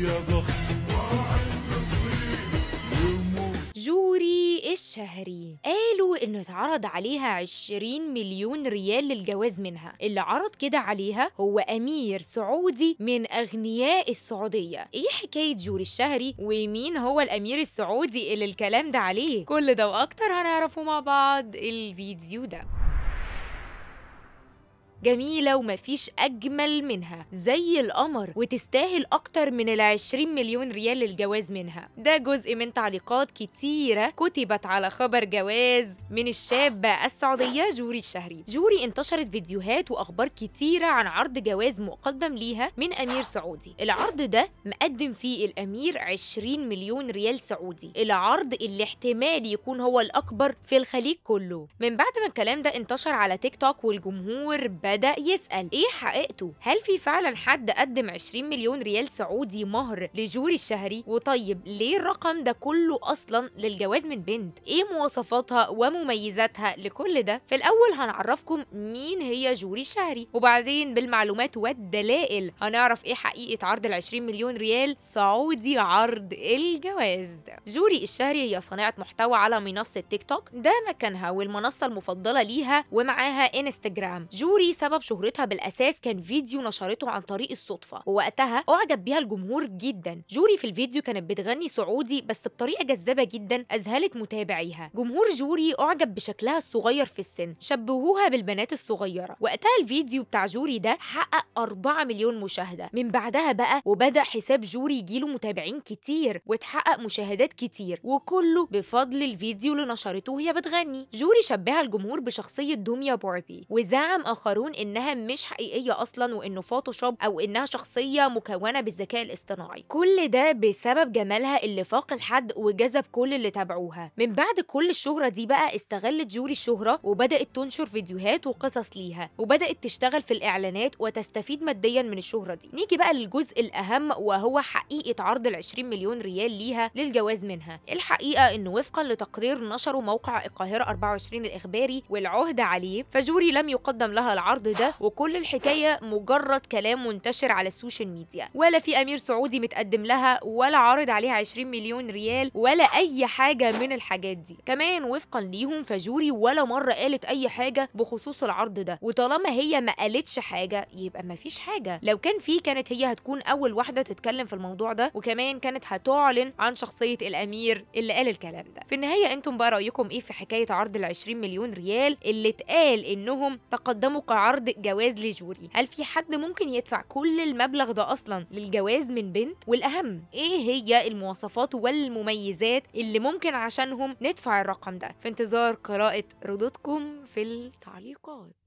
يا بخت جوري الشهري قالوا انه اتعرض عليها 20 مليون ريال للجواز منها اللي عرض كده عليها هو امير سعودي من اغنياء السعوديه ايه حكايه جوري الشهري ومين هو الامير السعودي اللي الكلام ده عليه كل ده واكتر هنعرفه مع بعض الفيديو ده جميلة ومفيش أجمل منها زي القمر وتستاهل أكتر من العشرين مليون ريال للجواز منها ده جزء من تعليقات كتيرة كتبت على خبر جواز من الشابة السعودية جوري الشهري جوري انتشرت فيديوهات وأخبار كتيرة عن عرض جواز مقدم ليها من أمير سعودي العرض ده مقدم فيه الأمير 20 مليون ريال سعودي العرض اللي احتمال يكون هو الأكبر في الخليج كله من بعد ما الكلام ده انتشر على تيك توك والجمهور بدأ يسأل إيه حقيقته؟ هل في فعلا حد قدم 20 مليون ريال سعودي مهر لجوري الشهري؟ وطيب ليه الرقم ده كله أصلا للجواز من بنت؟ إيه مواصفاتها ومميزاتها لكل ده؟ في الأول هنعرفكم مين هي جوري الشهري وبعدين بالمعلومات والدلائل هنعرف إيه حقيقة عرض ال 20 مليون ريال سعودي عرض الجواز جوري الشهري هي صانعة محتوى على منصة تيك توك ده مكانها والمنصة المفضلة ليها ومعاها انستجرام جوري سبب شهرتها بالاساس كان فيديو نشرته عن طريق الصدفه ووقتها اعجب بيها الجمهور جدا جوري في الفيديو كانت بتغني سعودي بس بطريقه جذابه جدا اذهلت متابعيها جمهور جوري اعجب بشكلها الصغير في السن شبهوها بالبنات الصغيره وقتها الفيديو بتاع جوري ده حقق 4 مليون مشاهده من بعدها بقى وبدا حساب جوري يجيله متابعين كتير واتحقق مشاهدات كتير وكله بفضل الفيديو اللي نشرته وهي بتغني جوري شبهها الجمهور بشخصيه دوميا باربي وزعم اخرون يكون انها مش حقيقيه اصلا وانه فوتوشوب او انها شخصيه مكونه بالذكاء الاصطناعي كل ده بسبب جمالها اللي فاق الحد وجذب كل اللي تابعوها من بعد كل الشهره دي بقى استغلت جوري الشهره وبدات تنشر فيديوهات وقصص ليها وبدات تشتغل في الاعلانات وتستفيد ماديا من الشهره دي نيجي بقى للجزء الاهم وهو حقيقه عرض ال 20 مليون ريال ليها للجواز منها الحقيقه انه وفقا لتقرير نشره موقع القاهره 24 الاخباري والعهد عليه فجوري لم يقدم لها العرض العرض ده وكل الحكاية مجرد كلام منتشر على السوشيال ميديا ولا في أمير سعودي متقدم لها ولا عارض عليها 20 مليون ريال ولا أي حاجة من الحاجات دي كمان وفقا ليهم فجوري ولا مرة قالت أي حاجة بخصوص العرض ده وطالما هي ما قالتش حاجة يبقى ما فيش حاجة لو كان في كانت هي هتكون أول واحدة تتكلم في الموضوع ده وكمان كانت هتعلن عن شخصية الأمير اللي قال الكلام ده في النهاية أنتم بقى رأيكم إيه في حكاية عرض ال 20 مليون ريال اللي اتقال إنهم تقدموا قاعات عرض جواز لجوري هل في حد ممكن يدفع كل المبلغ ده اصلا للجواز من بنت والاهم ايه هي المواصفات والمميزات اللي ممكن عشانهم ندفع الرقم ده في انتظار قراءه ردودكم في التعليقات